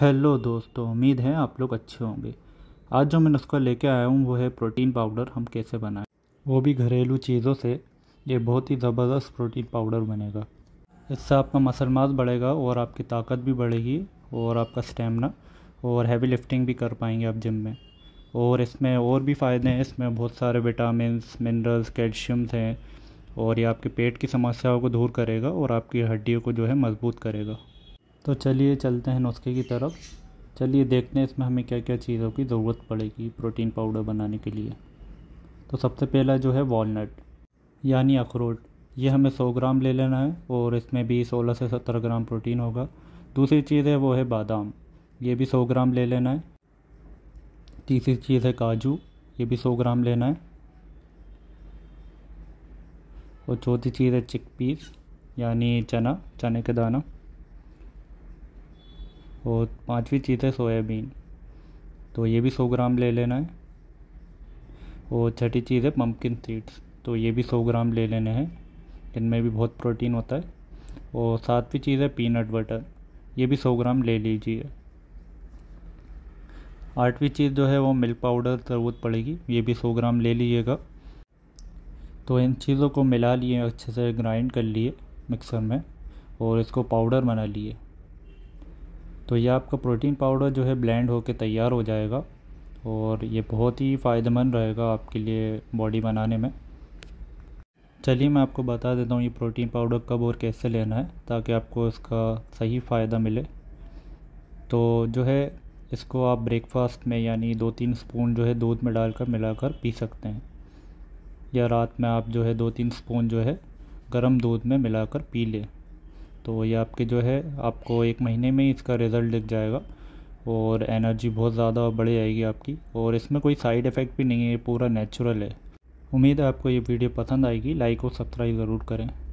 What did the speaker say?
hello दोस्तों उम्मीद है आप लोग अच्छे होंगे आज जो मैं नुस्खा लेके आया हूँ वो है प्रोटीन पाउडर हम कैसे बनाएं वो भी घरेलू चीज़ों से ये बहुत ही ज़बरदस्त प्रोटीन पाउडर बनेगा इससे आपका मसल मास बढ़ेगा और आपकी ताकत भी बढ़ेगी और आपका स्टेमिना और हैवी लिफ्टिंग भी कर पाएंगे आप जिम में और इसमें और भी फ़ायदे हैं इसमें बहुत सारे विटामिन मिनरल्स कैल्शियम्स हैं और ये आपके पेट की समस्याओं को दूर करेगा और आपकी हड्डियों को जो है मज़बूत करेगा तो चलिए चलते हैं नुस्खे की तरफ चलिए देखते हैं इसमें हमें क्या क्या चीज़ों की ज़रूरत पड़ेगी प्रोटीन पाउडर बनाने के लिए तो सबसे पहला जो है वॉलट यानी अखरोट ये हमें 100 ग्राम ले लेना है और इसमें भी 16 से 17 ग्राम प्रोटीन होगा दूसरी चीज़ है वो है बादाम ये भी 100 ग्राम ले लेना है तीसरी चीज़ है काजू ये भी 100 ग्राम लेना है और चौथी चीज़ है चिक पीस यानी चना चने के दाना और पांचवी चीज़ है सोयाबीन तो ये भी सौ ग्राम ले लेना है और छठी चीज़ है पम्पकिन सीड्स तो ये भी सौ ग्राम ले लेने हैं इनमें भी बहुत प्रोटीन होता है और सातवीं चीज़ है पीनट बटर ये भी सौ ग्राम ले लीजिए आठवीं चीज़ जो है वो मिल्क पाउडर ज़रूरत पड़ेगी ये भी सौ ग्राम ले लीजिएगा तो इन चीज़ों को मिला लिए अच्छे से ग्राइंड कर लिए मिक्सर में और इसको पाउडर बना लिए तो ये आपका प्रोटीन पाउडर जो है ब्लेंड होकर तैयार हो जाएगा और ये बहुत ही फ़ायदेमंद रहेगा आपके लिए बॉडी बनाने में चलिए मैं आपको बता देता हूँ ये प्रोटीन पाउडर कब और कैसे लेना है ताकि आपको इसका सही फ़ायदा मिले तो जो है इसको आप ब्रेकफास्ट में यानी दो तीन स्पून जो है दूध में डालकर मिलाकर पी सकते हैं या रात में आप जो है दो तीन स्पून जो है गर्म दूध में मिलाकर पी लें तो ये आपके जो है आपको एक महीने में इसका रिज़ल्ट दिख जाएगा और एनर्जी बहुत ज़्यादा बढ़ जाएगी आपकी और इसमें कोई साइड इफ़ेक्ट भी नहीं है पूरा नेचुरल है उम्मीद है आपको ये वीडियो पसंद आएगी लाइक और सब्सक्राइब ज़रूर करें